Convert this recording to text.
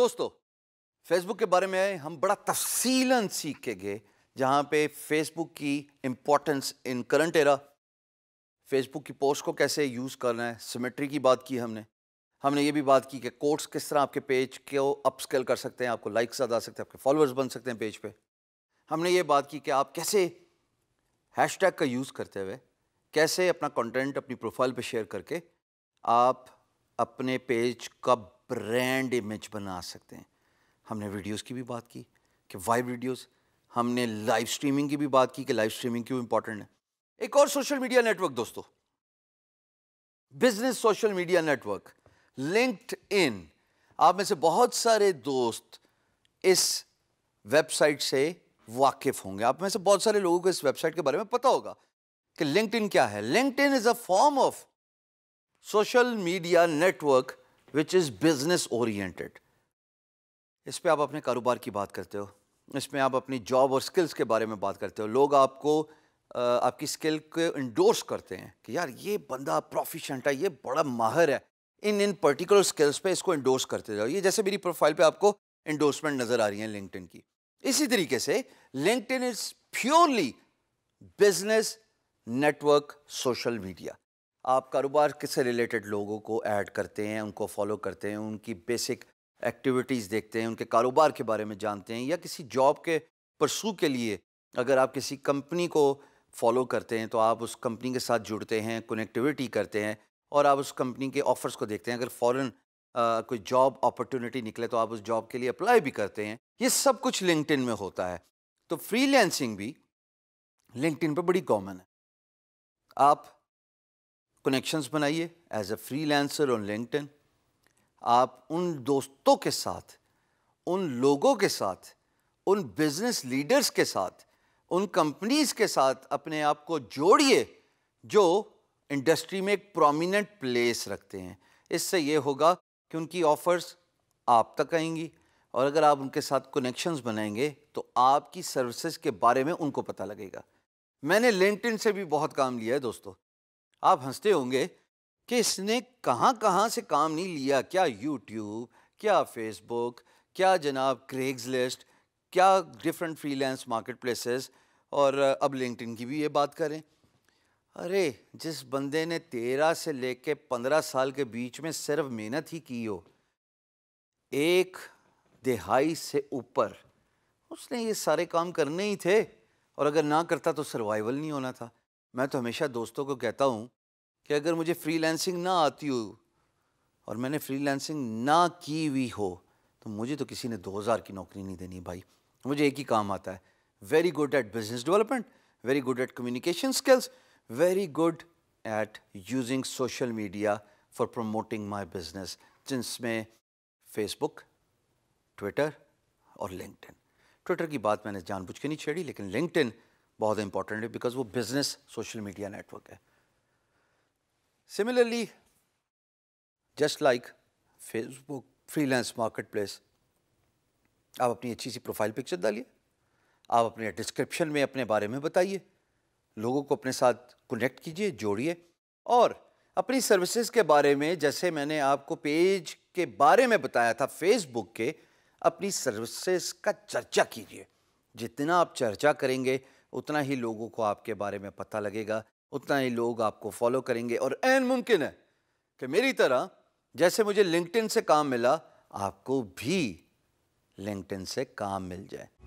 दोस्तों फेसबुक के बारे में हम बड़ा तफसीला सीखेंगे जहाँ पे फेसबुक की importance in current era Facebook की पोस्ट को कैसे यूज़ करना है सिमेट्री की बात की हमने हमने ये भी बात की कि कोर्ट्स किस तरह आपके पेज को अपस्केल कर सकते हैं आपको लाइक्स आ सकते हैं आपके फॉलोअर्स बन सकते हैं पेज पे हमने ये बात की कि आप कैसे हैशटैग का यूज़ करते हुए कैसे अपना कंटेंट अपनी प्रोफाइल पे शेयर करके आप अपने पेज का ब्रांड इमेज बना सकते हैं हमने वीडियोस की भी बात की कि वाइव वीडियोस हमने लाइव स्ट्रीमिंग की भी बात की कि लाइव स्ट्रीमिंग क्यों इंपॉर्टेंट है एक और सोशल मीडिया नेटवर्क दोस्तों business social media network LinkedIn आप में से बहुत सारे दोस्त इस वेबसाइट से वाकिफ होंगे आप में से बहुत सारे लोगों को इस वेबसाइट के बारे में पता होगा कि लिंक्ड क्या है linked is a form of social media network which is business oriented इस पर आप अपने कारोबार की बात करते हो इसमें आप अपनी जॉब और स्किल्स के बारे में बात करते हो लोग आपको आपकी स्किल को इंडोर्स करते हैं कि यार ये बंदा प्रोफिशेंट है ये बड़ा माहिर है इन इन पर्टिकुलर स्किल्स पे इसको इंडोर्स करते जाओ ये जैसे मेरी प्रोफाइल पे आपको इंडोर्समेंट नज़र आ रही है लिंकटिन की इसी तरीके से LinkedIn is purely business network social media आप कारोबार किससे रिलेटेड लोगों को ऐड करते हैं उनको फॉलो करते हैं उनकी बेसिक एक्टिविटीज़ देखते हैं उनके कारोबार के बारे में जानते हैं या किसी जॉब के परसू के लिए अगर आप किसी कंपनी को फॉलो करते हैं तो आप उस कंपनी के साथ जुड़ते हैं कनेक्टिविटी करते हैं और आप उस कंपनी के ऑफर्स को देखते हैं अगर फ़ौरन कोई जॉब अपॉर्चुनिटी निकले तो आप उस जॉब के लिए अप्लाई भी करते हैं ये सब कुछ लिंकटिन में होता है तो फ्रीलैंसिंग भी लिंकटिन पर बड़ी कॉमन है आप कनेक्शंस बनाइए as a lancer on LinkedIn आप उन दोस्तों के साथ उन लोगों के साथ उन बिजनेस लीडर्स के साथ उन कंपनीज के साथ अपने आप को जोड़िए जो इंडस्ट्री में एक प्रोमिनेंट प्लेस रखते हैं इससे ये होगा कि उनकी ऑफर्स आप तक आएंगी और अगर आप उनके साथ कनेक्शंस बनाएंगे तो आपकी सर्विसेज के बारे में उनको पता लगेगा मैंने लेंटिन से भी बहुत काम लिया है दोस्तों आप हंसते होंगे कि इसने कहाँ कहाँ से काम नहीं लिया क्या यूट्यूब क्या फेसबुक क्या जनाब क्रेग्स लिस्ट क्या डिफरेंट फ्रीलांस मार्केट प्लेसेस और अब लिंकटिन की भी ये बात करें अरे जिस बंदे ने तेरह से कर पंद्रह साल के बीच में सिर्फ मेहनत ही की हो एक दिहाई से ऊपर उसने ये सारे काम करने ही थे और अगर ना करता तो सर्वाइवल नहीं होना था मैं तो हमेशा दोस्तों को कहता हूँ कि अगर मुझे फ्रीलांसिंग ना आती हो और मैंने फ्रीलांसिंग ना की हुई हो तो मुझे तो किसी ने 2000 की नौकरी नहीं देनी भाई मुझे एक ही काम आता है very good at business development very good at communication skills very good at using social media for promoting my business जिसमें फेसबुक ट्विटर और लिंकटिन ट्विटर की बात मैंने जानबूझ के नहीं छेड़ी लेकिन लिंकटिन बहुत इंपॉर्टेंट है बिकॉज वो बिजनेस सोशल मीडिया नेटवर्क है similarly just like Facebook freelance marketplace आप अपनी अच्छी सी प्रोफाइल पिक्चर डालिए आप अपने डिस्क्रिप्शन में अपने बारे में बताइए लोगों को अपने साथ कनेक्ट कीजिए जोड़िए और अपनी सर्विसेज के बारे में जैसे मैंने आपको पेज के बारे में बताया था फेसबुक के अपनी सर्विसेज का चर्चा कीजिए जितना आप चर्चा करेंगे उतना ही लोगों को आपके बारे में पता लगेगा उतना ही लोग आपको फॉलो करेंगे और एन मुमकिन है कि मेरी तरह जैसे मुझे लिंकटिन से काम मिला आपको भी लिंकटिन से काम मिल जाए